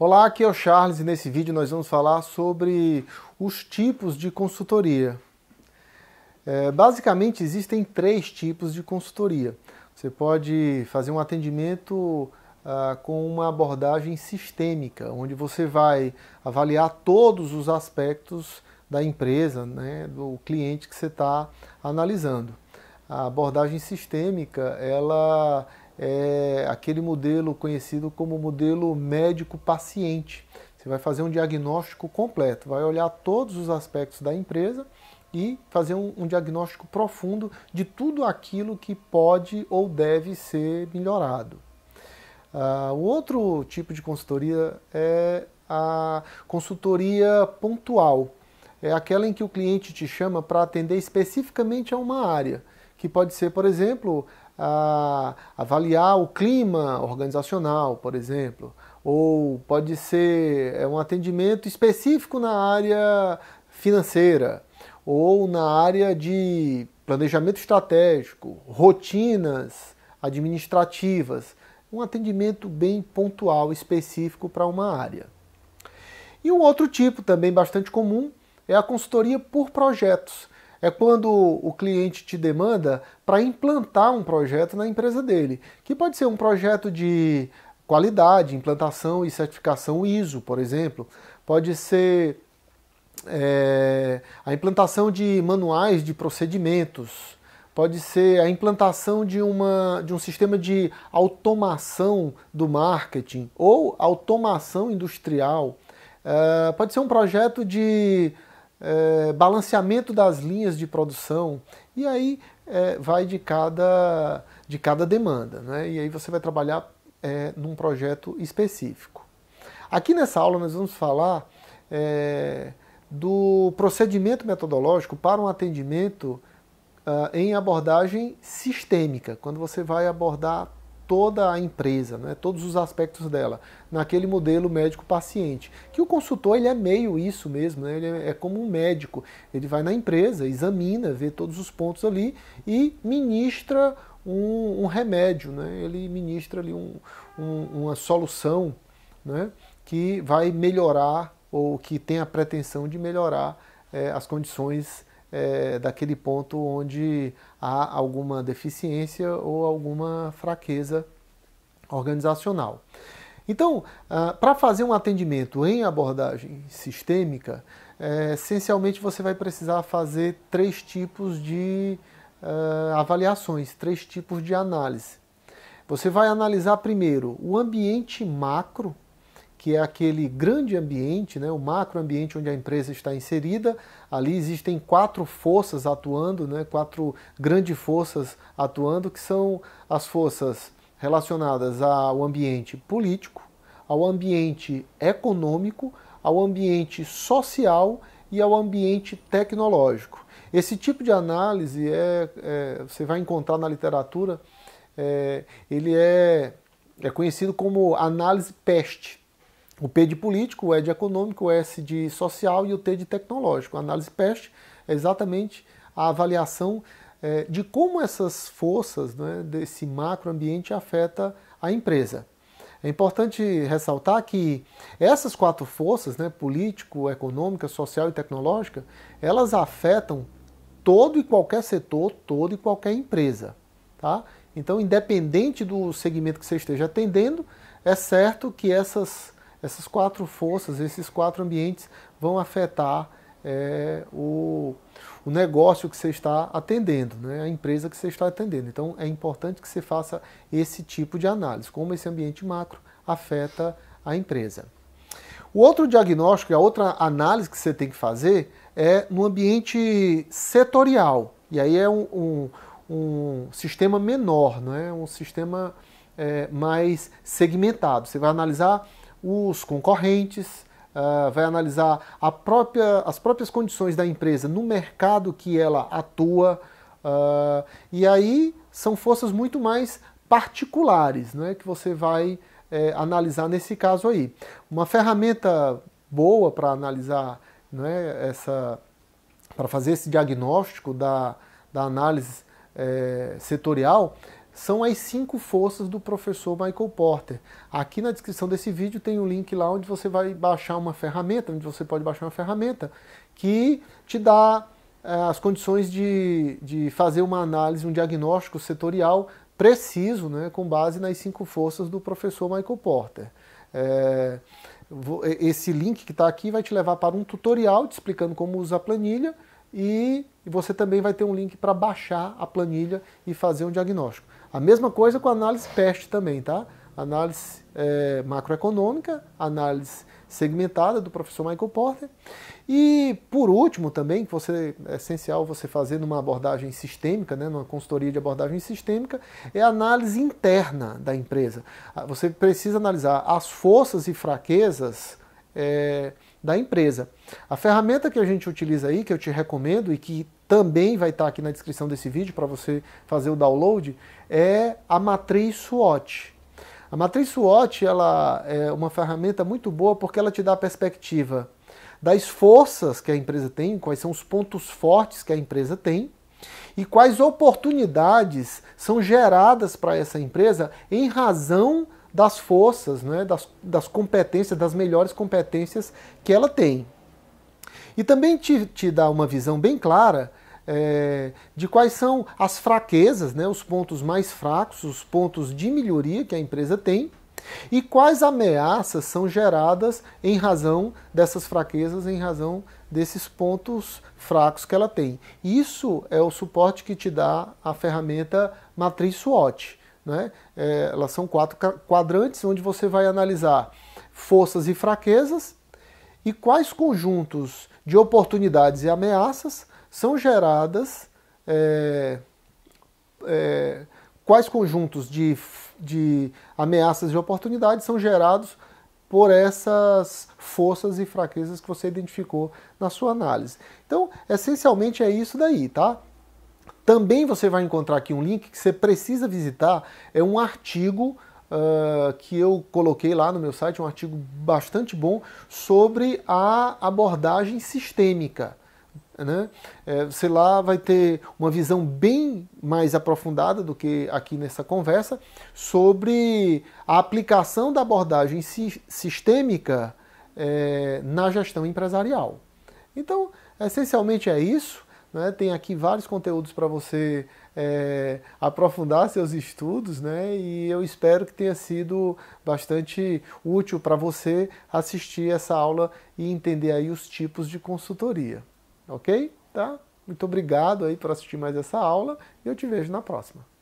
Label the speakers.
Speaker 1: Olá, aqui é o Charles e nesse vídeo nós vamos falar sobre os tipos de consultoria. É, basicamente existem três tipos de consultoria. Você pode fazer um atendimento ah, com uma abordagem sistêmica, onde você vai avaliar todos os aspectos da empresa, né, do cliente que você está analisando. A abordagem sistêmica, ela é aquele modelo conhecido como modelo médico-paciente. Você vai fazer um diagnóstico completo, vai olhar todos os aspectos da empresa e fazer um, um diagnóstico profundo de tudo aquilo que pode ou deve ser melhorado. Uh, o outro tipo de consultoria é a consultoria pontual. É aquela em que o cliente te chama para atender especificamente a uma área que pode ser, por exemplo, avaliar o clima organizacional, por exemplo, ou pode ser é, um atendimento específico na área financeira, ou na área de planejamento estratégico, rotinas administrativas, um atendimento bem pontual, específico para uma área. E um outro tipo também bastante comum é a consultoria por projetos é quando o cliente te demanda para implantar um projeto na empresa dele, que pode ser um projeto de qualidade, implantação e certificação ISO, por exemplo, pode ser é, a implantação de manuais de procedimentos, pode ser a implantação de, uma, de um sistema de automação do marketing ou automação industrial, é, pode ser um projeto de é, balanceamento das linhas de produção, e aí é, vai de cada, de cada demanda, né? e aí você vai trabalhar é, num projeto específico. Aqui nessa aula nós vamos falar é, do procedimento metodológico para um atendimento uh, em abordagem sistêmica, quando você vai abordar toda a empresa, né, todos os aspectos dela, naquele modelo médico-paciente. Que o consultor ele é meio isso mesmo, né, ele é, é, como um médico. Ele vai na empresa, examina, vê todos os pontos ali e ministra um, um remédio, né, ele ministra ali um, um, uma solução né, que vai melhorar ou que tem a pretensão de melhorar é, as condições é, daquele ponto onde há alguma deficiência ou alguma fraqueza organizacional. Então, ah, para fazer um atendimento em abordagem sistêmica, é, essencialmente você vai precisar fazer três tipos de ah, avaliações, três tipos de análise. Você vai analisar primeiro o ambiente macro que é aquele grande ambiente, né, o macroambiente onde a empresa está inserida. Ali existem quatro forças atuando, né, quatro grandes forças atuando, que são as forças relacionadas ao ambiente político, ao ambiente econômico, ao ambiente social e ao ambiente tecnológico. Esse tipo de análise é, é você vai encontrar na literatura, é, ele é, é conhecido como análise peste o P de político, o E de econômico, o S de social e o T de tecnológico. A análise PEST é exatamente a avaliação é, de como essas forças né, desse macroambiente afeta a empresa. É importante ressaltar que essas quatro forças, né, político, econômica, social e tecnológica, elas afetam todo e qualquer setor, toda e qualquer empresa. Tá? Então, independente do segmento que você esteja atendendo, é certo que essas essas quatro forças, esses quatro ambientes vão afetar é, o, o, negócio que você está atendendo, né? a empresa que você está atendendo. Então é importante que você faça esse tipo de análise, como esse ambiente macro afeta a empresa. O outro diagnóstico, a outra análise que você tem que fazer é no ambiente setorial. E aí é um, um, um sistema menor, não é? um sistema é, mais segmentado. Você vai analisar os concorrentes, uh, vai analisar própria, as próprias condições da empresa no mercado que ela atua. Uh, e aí são forças muito mais particulares né, que você vai é, analisar nesse caso aí. Uma ferramenta boa para analisar né, essa para fazer esse diagnóstico da, da análise é, setorial são as cinco forças do professor Michael Porter. Aqui na descrição desse vídeo tem um link lá onde você vai baixar uma ferramenta, onde você pode baixar uma ferramenta que te dá eh, as condições de, de fazer uma análise, um diagnóstico setorial preciso, né, com base nas cinco forças do professor Michael Porter. É, esse link que está aqui vai te levar para um tutorial te explicando como usar a planilha e você também vai ter um link para baixar a planilha e fazer um diagnóstico. A mesma coisa com a análise PEST também, tá? Análise é, macroeconômica, análise segmentada do professor Michael Porter. E por último também, que você, é essencial você fazer numa abordagem sistêmica, né, numa consultoria de abordagem sistêmica, é a análise interna da empresa. Ah, você precisa analisar as forças e fraquezas é, da empresa. A ferramenta que a gente utiliza aí, que eu te recomendo e que também vai estar tá aqui na descrição desse vídeo para você fazer o download, é a matriz SWOT. A matriz SWOT ela é uma ferramenta muito boa porque ela te dá a perspectiva das forças que a empresa tem, quais são os pontos fortes que a empresa tem e quais oportunidades são geradas para essa empresa em razão das forças, né, das, das competências, das melhores competências que ela tem. E também te, te dá uma visão bem clara é, de quais são as fraquezas, né, os pontos mais fracos, os pontos de melhoria que a empresa tem e quais ameaças são geradas em razão dessas fraquezas, em razão desses pontos fracos que ela tem. Isso é o suporte que te dá a ferramenta matriz SWOT. Né? É, elas são quatro quadrantes onde você vai analisar forças e fraquezas, e quais conjuntos de oportunidades e ameaças são geradas, é, é, quais conjuntos de, de ameaças e oportunidades são gerados por essas forças e fraquezas que você identificou na sua análise. Então, essencialmente é isso daí, tá? Também você vai encontrar aqui um link que você precisa visitar, é um artigo uh, que eu coloquei lá no meu site, um artigo bastante bom, sobre a abordagem sistêmica. Né? É, você lá vai ter uma visão bem mais aprofundada do que aqui nessa conversa sobre a aplicação da abordagem si sistêmica é, na gestão empresarial. Então, essencialmente é isso. Né? Tem aqui vários conteúdos para você é, aprofundar seus estudos, né? E eu espero que tenha sido bastante útil para você assistir essa aula e entender aí os tipos de consultoria, ok? Tá? Muito obrigado aí por assistir mais essa aula e eu te vejo na próxima.